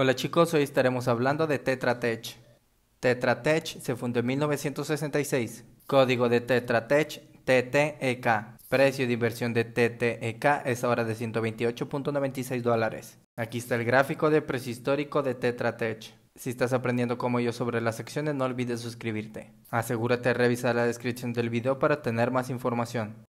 Hola chicos, hoy estaremos hablando de TetraTech. TetraTech se fundó en 1966. Código de TetraTech TTEK. Precio de inversión de TTEK es ahora de 128.96 dólares. Aquí está el gráfico de precio histórico de TetraTech. Si estás aprendiendo como yo sobre las secciones no olvides suscribirte. Asegúrate de revisar la descripción del video para tener más información.